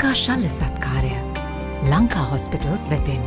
ලංකා ශල්ල සත්කාරය ලංකා හොස්පිටල්ස් වෙතින්.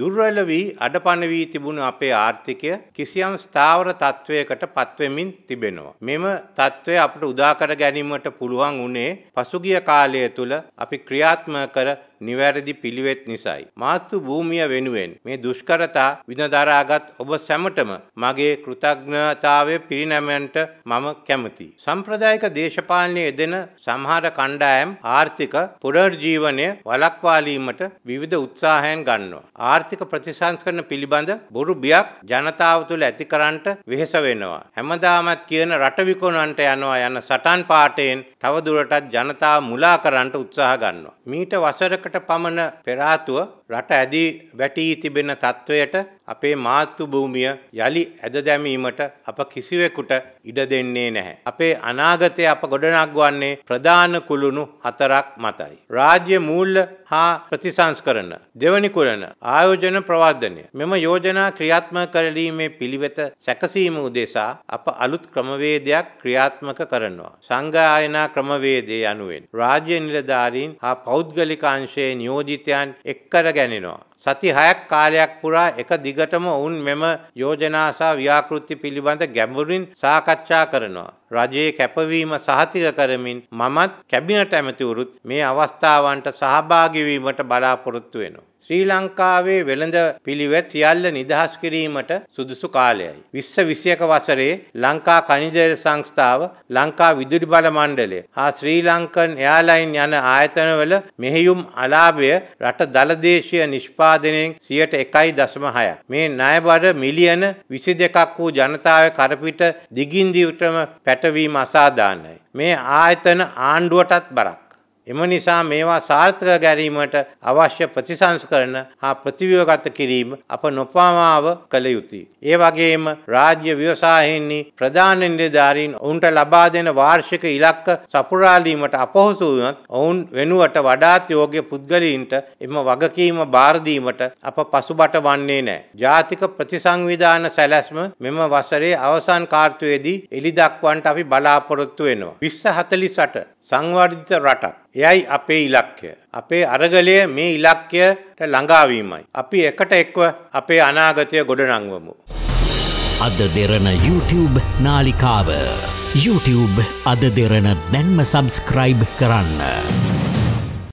දුර්වල වී අඩපණ වී තිබුණු අපේ ආර්ථිකය කිසියම් ස්ථාවර තත්ත්වයකට පත්වෙමින් තිබෙනවා. මෙම තත්ත්වය අපට උදාකර ගැනීමට පුළුවන් වුණේ පසුගිය කාලය තුළ අපි ක්‍රියාත්මක කර නිවැරදි පිළිවෙත් නිසයි. මාතෘ භූමිය වෙනුවෙන් මේ දුෂ්කරතා විඳදරාගත් ඔබ සැමටම මගේ කෘතඥතාවය පිරිනැමන්ට මම කැමති. සම්ප්‍රදායික දේශපාලනය එදෙන සමහර කණ්ඩායම් ආර්ථික පුනර්ජීවනය වලක්වාලීමට විවිධ උත්සාහයන් ගන්නවා. ආර්ථික ප්‍රතිසංස්කරණ පිළිබඳ බොරු බියක් ජනතාව තුළ ඇතිකරන්ට වෙහෙස වෙනවා. හැමදාමත් කියන රටවිකුණන්ට යනවා යන සටන් පාටයෙන් තවදුරටත් ජනතාව මුලා කරන්ට උත්සාහ ගන්නවා. මීට වසරකට දශකයකට පමණ පෙරාතුව රට ඇදී වැටී තිබෙන තත්ත්වයට අපේ මාතෘ භූමිය යලි ඇද දැමීමට අප කිසිවෙකුට ඉඩ දෙන්නේ නැහැ. අපේ අනාගතය අප ගොඩනගවන්නේ ප්‍රධාන කුළුණු හතරක් මතයි. රාජ්‍ය මූල්‍ය හා ප්‍රතිසංස්කරණ දෙවනි කුලන ආයෝජන ප්‍රවර්ධනය මෙම යෝජනා ක්‍රියාත්මක කරලීමේ පිළිවෙත සැකසීම උදෙසා අප අලුත් ක්‍රමවේදයක් ක්‍රියාත්මක කරනවා. සංගායනා ක්‍රමවේදය අනුවෙන් රාජ්‍ය නිලධාරීන් හා පෞද්ගලිකාංශයේ නියෝජිතයන් එක්කර ගැනිනවා. සති හයක් කාලයක් පුරා එක දිගටම ඔවුන් මෙම යෝජනාසා ව්‍යාකෘති පිළිබඳ ගැඹුරින් සාකච්ඡා කරනවා. රජයේ කැපවීම සහතික කරමින් මමත් කැබිනට ඇමතිවරුත් මේ අවස්ථාවන්ට සහභාගිවීමට බලාපොරොත්තු වෙනවා. ශ්‍රී ලංකාවේ වෙළඳ පිළිවෙත් සියල්ල නිදහස් කිරීමට සුදුසු කාලයයි. විස්ස විසියක වසරේ ලංකා කනිජය සංස්ථාව ලංකා විදුලි බල මණ්ඩලය හා ශ්‍රී ලංකන් එයාලයින් යන ආයතනවල මෙහෙයුම් අලාභය රට දළදේශය නිෂ්පා නිෂ්පාදනයෙන් 101.6ක්. මේ ණයබඩ මිලියන 22ක් වූ ජනතාවේ කරපිට දිගින් දිගටම පැටවීම අසාධාරණයි. මේ ආයතන ආණ්ඩුවටත් බරක්. එම නිසා මේවා සාර්ථක ගැරීමට අවශ්‍ය ප්‍රතිසංස්කරණ හා ප්‍රතිව්‍යවගත කිරීම අප නොපමාව කළ යුතුයි. ඒ වගේම රාජ්‍ය ව්‍යවසායෙහි ප්‍රධාන නිලධාරීන් ඔවුන්ට ලබා දෙන වාර්ෂික ඉලක්ක සපුරාලීමට අපහසු වුණත් ඔවුන් වෙනුවට වඩාත් යෝග්‍ය පුද්ගලයින්ට එම වගකීම බාර දීමට අප පසුබට වන්නේ නැහැ. ජාතික ප්‍රතිසංවිධාන සැලැස්ම මෙම වසරේ අවසන් කාර්තුවේදී එළි දක්වන්නට අපි බලාපොරොත්තු වෙනවා. 2048 සංවර්ධිත රටක් එයයි අපේ ඉලක්කය. අපේ අරගලය මේ ඉලක්කයට ළඟාවීමයි. අපි එකට එක්ව අපේ අනාගතය ගොඩනංවමු. අද දෙරන YouTube නාලිකාව. YouTube අද දෙරන දැන්ම සබස්ක්‍රයිබ් කරන්න.